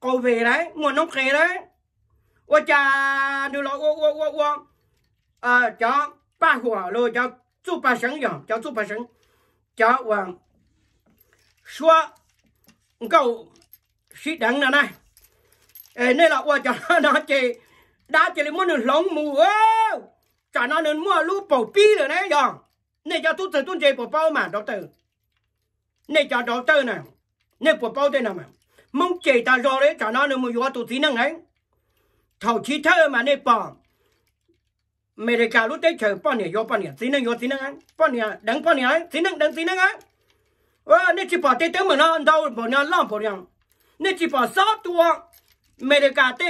cô về đấy ngồi nóng khề đấy ô cha nửa lò ô ô ô ô à cho ba hùa lô cho chú ba sáng giờ cho chú ba sáng cho hoàng 说，够 sĩ đắng nè này ê nên là qua cho nó chị đã chỉ là muốn được lóng mù cho nó nên mua lú bầu pi rồi đấy giờ nên cho tôi từ tôi chơi bầu bao mà đầu tư nên cho đầu tư này nên bầu bao thế nào mà mong chị ta rồi đấy cho nó nên mua vô tôi tí năng đấy thầu chi thơ mà nên bỏ mày để cả lúc đấy chờ bao nhiêu vô bao nhiêu tí năng vô tí năng ăn bao nhiêu đắng bao nhiêu tí năng đắng tí năng ăn ơ nên chỉ bỏ tay tới mà nó đâu bỏ nó lỏng bỏ nhau 那几把少多，没得干的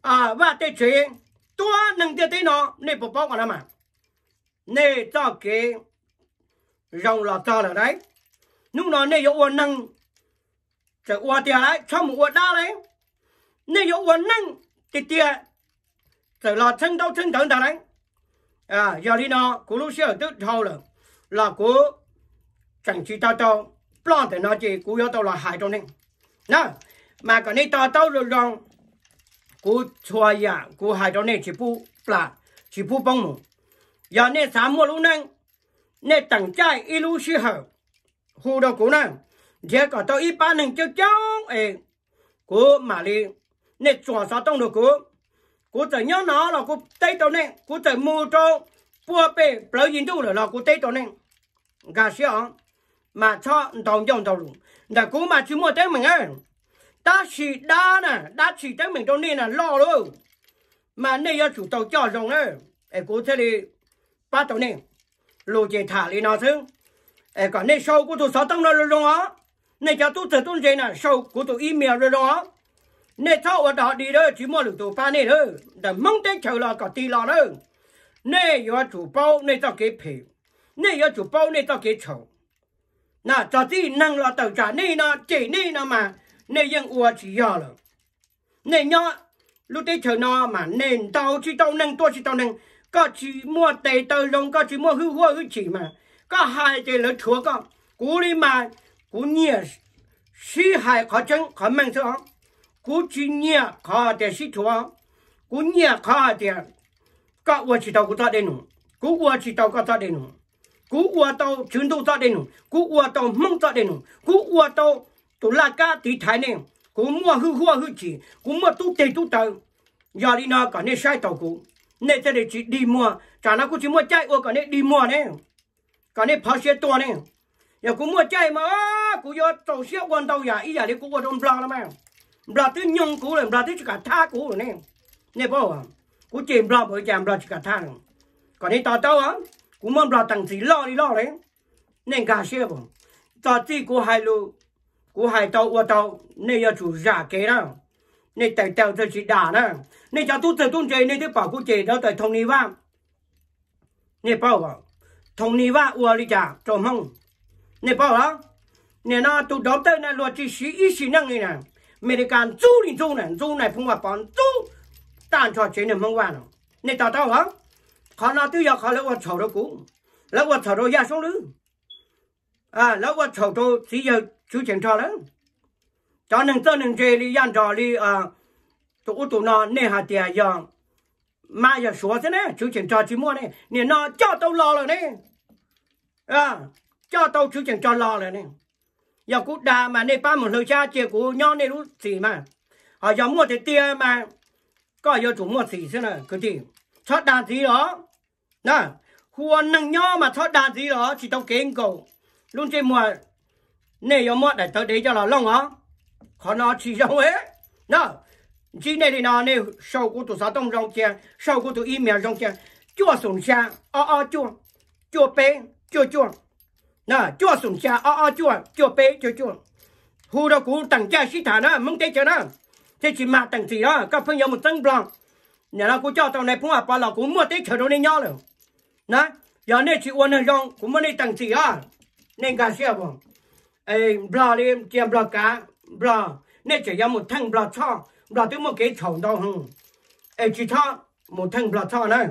啊，我得钱多能得的呢，你不包管了嘛？你早给让老早了来，弄了你有我能，这我爹来，全部我打来，你有我能的爹，这老成都成等的来，啊，要你呢，咕噜些都好了，老哥整起到到，不然的那些古要到了海中呢。nó mà cái này to to rồi rồi cô chua ya cô hai đó này chỉ bu là chỉ bu bông mù giờ này sắm mua luôn năng này tặng trai ít lúc xí hở hù đó cú năng giờ có tao ít ba nâng cho cháu ấy cú mà đi này chuẩn sao đông được cô, cô tự nhớ nó là cô tây tao này cô tự mua cho bùa bê bảy nhìn đô rồi là cô tây tao này gà xí mà cho đồng dòng đầu đã cố mà chú mua tới mình ơi ta chỉ đa nè đã chỉ tới mình đâu nên là lo luôn mà nay giờ chủ tàu cho rồng ơi em cố thế đi ba tàu nè lô chế thả đi nó thương em còn nay sau của tôi sáu tông rồi luôn á nay cho tôi từ tôi chế nè, sau của tôi im mèo rồi đó nay thâu ở đó đi đó chỉ mua được tôi pha nè đó đã mong tới chờ là có tì lo đó nay giờ chủ bao nay tao kế phiếu nay giờ chủ bao nay tao kế chầu 那咋地能了都咋你呢？姐你呢嘛？你用我只要了，你要 lúc đấy chờ nó mà nền tao chỉ tao nâng tôi chỉ tao nâng có chỉ mua tề tờ rồng có chỉ mua hư hoa hư mà có hai tề lớn chúa có cú mà cú nhia si hai khó chân khó mang sao cú chỉ khó tề si chúa cú nhia khó tề có tôi chỉ tao có tao cú qua tàu chuyến đâu ra đây nụ cú qua tàu mong ra đây nụ cú qua tàu tụ la ca tí thái nè, cú mua hư hoa hư chỉ cú mua tu tê tu tàu, giờ đi nó cả nên sai tàu cú nên thế để chỉ đi mua trả nó cú chỉ mua chạy ô cả nên đi mua nè, cả nên phá xe to nè, giờ cú mua chạy mà cú giờ tàu xe quan tàu nhà, ý giả đi cú qua đông bla lắm em bla tới nhung cú rồi bla tới cả tha cú rồi nè, nè bảo à cú chỉ bla bởi chạm bla chỉ cả tha rồi còn đi tàu tàu á cũng mong là tầng gì lo đi lo đấy nên cả xe bỏ cho chỉ của hai lô của hai tàu qua tàu nên giờ chủ giả kế đó nên tài tàu cho chỉ đà đó nên cho tu từ tu chơi nên thế bảo cô chị đó tại thông ni va nên bảo bảo thông ni va ua đi trả trộm không nên bảo đó nên nó tu đó tới này luật chỉ sĩ ít sĩ năng này này đi càng chú đi chú này chú này không phải bảo chú tàn cho chị này không qua nào nên tao tao không họ nào tiêu giờ họ lấy quạt sầu đó cũng lấy quạt sầu đó ra xuống lứ à lấy quạt sầu đó chỉ giờ chú chuyện trò đó cho nên tôi nên chơi đi gian trò đi à tụ tụ nó nè hạt tiền giờ mà giờ số thế này chú chuyện trò chỉ mua này nè nó cho tao lo rồi này à cho tao chú chuyện trò lo rồi này giờ cũng đà mà nè ba một lời cha chia của nhau nè lúc gì mà họ giờ mua thì tiền mà có giờ chủ mua gì thế này cứ gì chót đàn gì đó đó hùa nằng nho mà thoát đàn gì đó chỉ tao kén cầu luôn trên mùa này giống mót để tới đấy cho là long á khó nó chỉ rong ấy nè chỉ này thì nó nè sau của tụi sao tông rong kia sau của tụi im mèo rong kia chua sủng xa o o chua chua bé chua chua nè chua sủng xa o o chua chua bé chua chua hù đó cũng tặng cha sĩ thả á mông tê chờ nó thế chỉ mà tặng gì đó các phương nhau một tầng bằng nhà nó cũng cho tàu này phong à pa lão cũng mua tê chờ đồ này nhau rồi nó giờ này chị uống trong cũng mới tăng gì à nên cả xe bông ai bờ đi chèm bờ cá bờ nên chỉ có một thằng bờ cho bờ tới một cái chồng đâu hông ai chỉ cho một thằng bờ cho này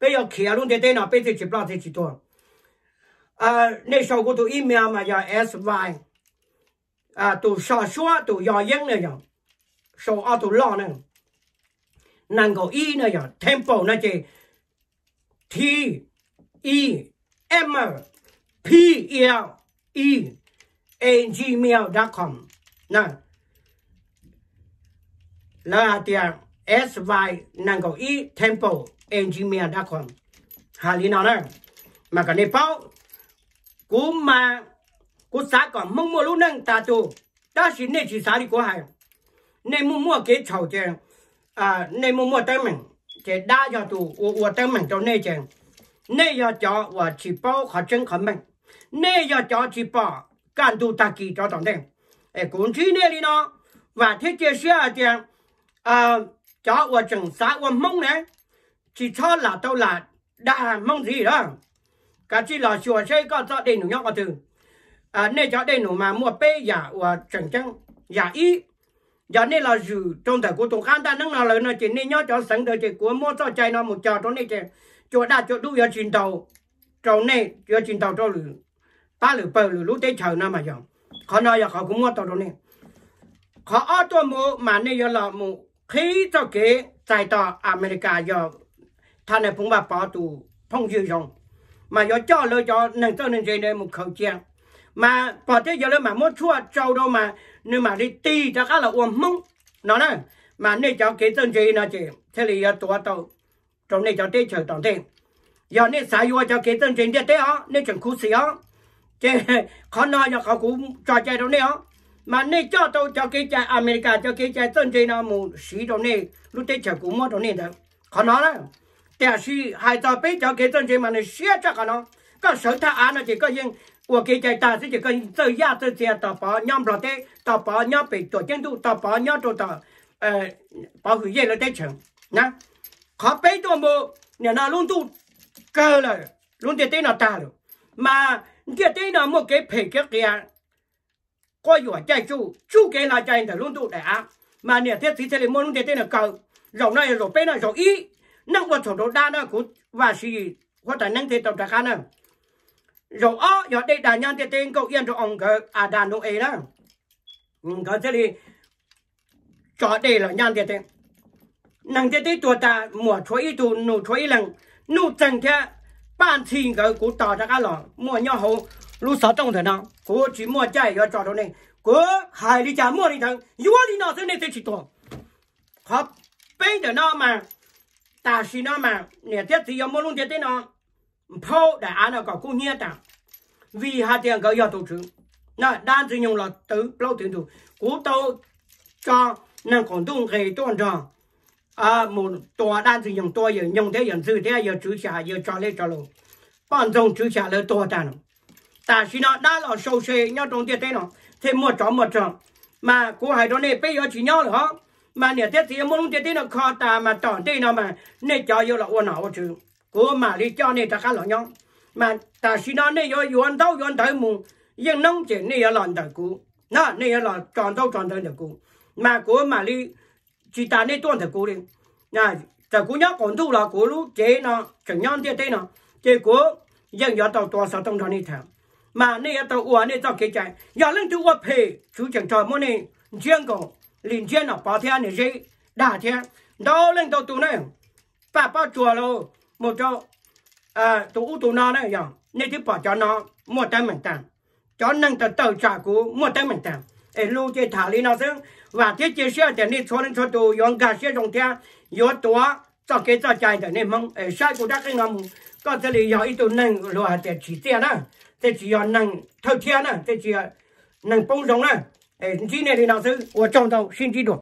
bây giờ kia luôn thế thế nào bây giờ chỉ bờ thế chỉ tôi à nên sau cô tôi email mà giờ S Y, à tôi sợ số tôi giờ yên này rồi sau ở tôi lo này nàng có y này rồi tempo này chỉ, thi E M P E L E A gmail.com nè là tiền S Y năng cầu E temple A gmail.com hà lý nào nữa? mà cái này bao cú mà cú xã còn mong mua luôn năng ta tu đó chỉ nên chỉ xã đi của hai nên mua mua cái chầu chè à nên mua mua tới mình chè đa cho tu của của tới mình cho nên chè nay giờ cho và chỉ bảo họ chân họ mình nay giờ cho chỉ bảo can tu ta kỳ cho tổng đen ai cũng chỉ nay đi nó và thế chế xe thì à cho và chẳng xã và mong này chỉ cho là đâu là đã mong gì đó cái chỉ là sửa xây có cho đầy đủ nhau có từ à ờ, nay cho đầy đủ mà mua bê giả và chẳng chẳng giả ý giờ này là dù trong thời của tổng khán ta nâng nào là nó chỉ nên nhớ cho sẵn đời chỉ của mua cho chạy nó một trò trong này chỉ cho đã cho đủ giờ chín tàu trâu này giờ chín tàu trâu lửa, ta lửa bờ lửa lú tê chờ nó mà dòng khó nói giờ khó cũng mua tàu này khó ở tàu mua mà này giờ là mua khi cho kế tại tàu America giờ thằng này cũng bà bỏ tù phong dư dòng mà giờ cho lời cho nâng cho nâng dây này một khẩu trang mà bỏ thế giờ lên mà muốn chua trâu đâu mà nhưng mà đi ti cho các là uống mông nó nè mà nên cho cái dân gì nó chỉ thế là giờ tàu trong này cho tế chờ trong thế giờ nên xài vô cho kế tân trên địa tế á nên chẳng khu sĩ á chứ khó nói cho khó cũng trò chơi trong này á mà nên cho tôi cho cái chạy America cho cái chạy tân trên nó mù xí trong này lúc tế chờ cũng mất trong này đó khó cho mà nó sẽ khó chỉ chỉ có có hai nói đó แต่สิหายต่อไปจะเกิดจนมันเสียจักเนาะก็สุดท้ายนะจีก็ยัง我给在大事就跟这亚这些大包娘不的，大包娘被做监督，大包娘做到呃保护业了在成，那、啊。khó bấy đồ mơ nhà nào luôn tu cơ là luôn tiền tên nào ta rồi mà tiền tên nào một cái phải cái kia có gì chạy chú chú cái là chạy là luôn tu đã mà nhà thế thì thế là mua luôn tiền tên nào cơ rồi này rồi bên này rồi ý năng vật chỗ đó đa nó cũng và gì có tài năng thế tàu trà khá năng rồi ó rồi đây đàn nhân tiền tên cậu yên rồi ông cơ à đàn ông ấy đó ừ, có thế đi cho đây là nhân tiền tên nàng thế tới tua ta mua chuối ít tu nụ chuối lần nụ chẳng thế ban thiên cái cú tỏ ra cái lọ mua nhau hồ lúc sáu trong thời nào cú chỉ mua chạy rồi trò đâu này cú hai đi chả mua đi thằng yếu đi nó thế này thế chỉ tua họ bây giờ nào mà ta xí nào mà nè thế thì yêu mua luôn thế thế nó phô đã ăn nó có cú nhia ta vì hai tiền cái yêu tổ chức nó đang sử dụng là từ lâu tiền đủ cú tàu cho nàng còn tung cái tuần tròn à một tòa đan thì dùng tòa dùng, dùng thế dùng sư thế giờ chữ trả giờ cho lên cho luôn bản dòng chữ trả lời tòa đan ta chỉ nó đã là sâu xe nhau trong tiệt thế nó thế mua chó mua chó mà cô hải đó này bây giờ chỉ nhau rồi mà nè thế thì muốn tiệt thế nó khó ta mà chọn đây nó mà nên cho yêu là ôn nào chứ cô mà đi cho nên ta khá là nhau mà ta chỉ nó nên yêu yêu đâu yêu tới mù nhưng nông chỉ nên yêu lòng đời cô nó nên yêu là chọn đâu chọn đời được cô mà cô mà đi chỉ ta nên tuân theo cô định nhà tại cố nhớ còn thu là cô lúc chế nó chẳng nhon thế thế nó chế cô, dân giờ tàu tòa sao tông đó đi thảm mà nè tàu uа nè tàu kế chạy giờ lên tàu uа phê chú chẳng trò mỗi nè chuyên cổ liền chuyên nó bỏ thiên nè dễ đả thiên, đó lên tàu tù này bà bao chùa lô một chỗ à tù u tù nó này giờ nè thì bỏ cho nó một tay mình tạm cho năng tàu tàu trả cố một tay mình tạm ê lưu chế thả lý nó xứng và thiết chế xe thì nên cho nên cho tù yon cả xe trong theo yon tòa cho cái cho chạy để nên mong ở ờ, sai của các cái ngầm có thể là yon ít tù nâng loại để chỉ tiền đó để chỉ yon nâng thâu thiên đó để chỉ nâng bông ờ, này rồng đó 哎，今年的老师，我找到新制度。